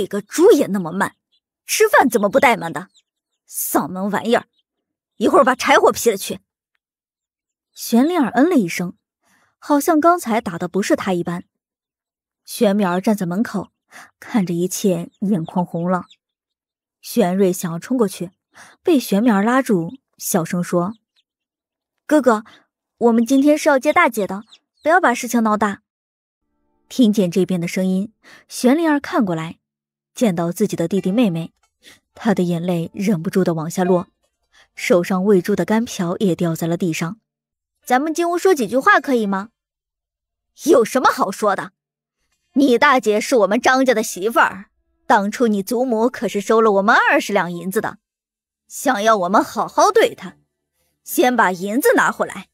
这个猪也那么慢，吃饭怎么不怠慢的？丧门玩意儿，一会儿把柴火劈了去。玄灵儿嗯了一声，好像刚才打的不是他一般。玄妙儿站在门口，看着一切，眼眶红了。玄瑞想要冲过去，被玄妙儿拉住，小声说：“哥哥，我们今天是要接大姐的，不要把事情闹大。”听见这边的声音，玄灵儿看过来。见到自己的弟弟妹妹，他的眼泪忍不住的往下落，手上喂猪的干瓢也掉在了地上。咱们进屋说几句话可以吗？有什么好说的？你大姐是我们张家的媳妇儿，当初你祖母可是收了我们二十两银子的，想要我们好好对她，先把银子拿回来。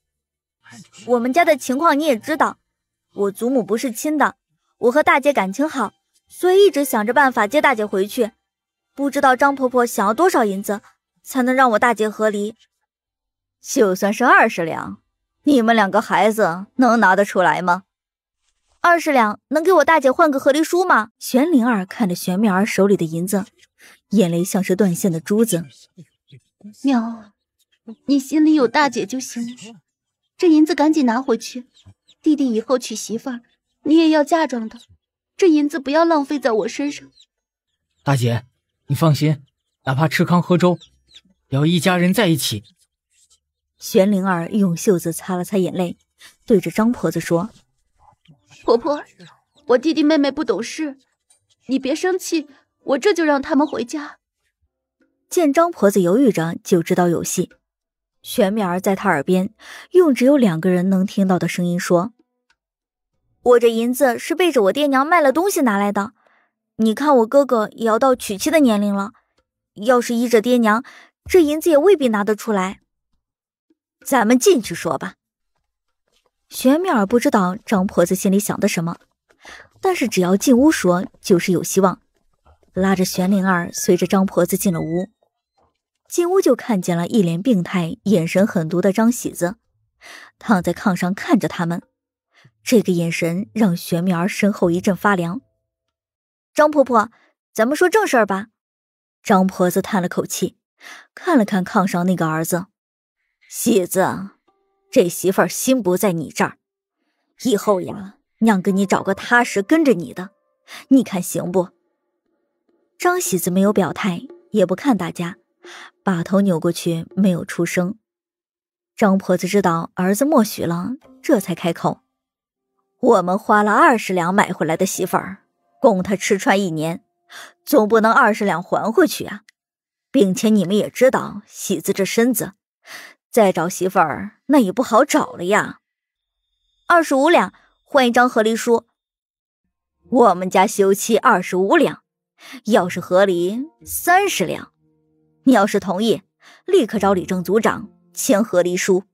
我们家的情况你也知道，我祖母不是亲的，我和大姐感情好。所以一直想着办法接大姐回去，不知道张婆婆想要多少银子才能让我大姐和离。就算是二十两，你们两个孩子能拿得出来吗？二十两能给我大姐换个和离书吗？玄灵儿看着玄妙儿手里的银子，眼泪像是断线的珠子。妙，你心里有大姐就行。这银子赶紧拿回去，弟弟以后娶媳妇儿，你也要嫁妆的。这银子不要浪费在我身上，大姐，你放心，哪怕吃糠喝粥，只要一家人在一起。玄灵儿用袖子擦了擦眼泪，对着张婆子说：“婆婆，我弟弟妹妹不懂事，你别生气，我这就让他们回家。”见张婆子犹豫着，就知道有戏。玄妙儿在她耳边用只有两个人能听到的声音说。我这银子是背着我爹娘卖了东西拿来的，你看我哥哥也要到娶妻的年龄了，要是依着爹娘，这银子也未必拿得出来。咱们进去说吧。玄妙儿不知道张婆子心里想的什么，但是只要进屋说就是有希望。拉着玄灵儿，随着张婆子进了屋。进屋就看见了一脸病态、眼神狠毒的张喜子，躺在炕上看着他们。这个眼神让玄妙儿身后一阵发凉。张婆婆，咱们说正事儿吧。张婆子叹了口气，看了看炕上那个儿子，喜子，这媳妇儿心不在你这儿，以后呀，娘给你找个踏实跟着你的，你看行不？张喜子没有表态，也不看大家，把头扭过去，没有出声。张婆子知道儿子默许了，这才开口。我们花了二十两买回来的媳妇儿，供他吃穿一年，总不能二十两还回去啊！并且你们也知道，喜子这身子，再找媳妇儿那也不好找了呀。二十五两换一张和离书，我们家休妻二十五两，要是和离三十两，你要是同意，立刻找李正族长签和离书。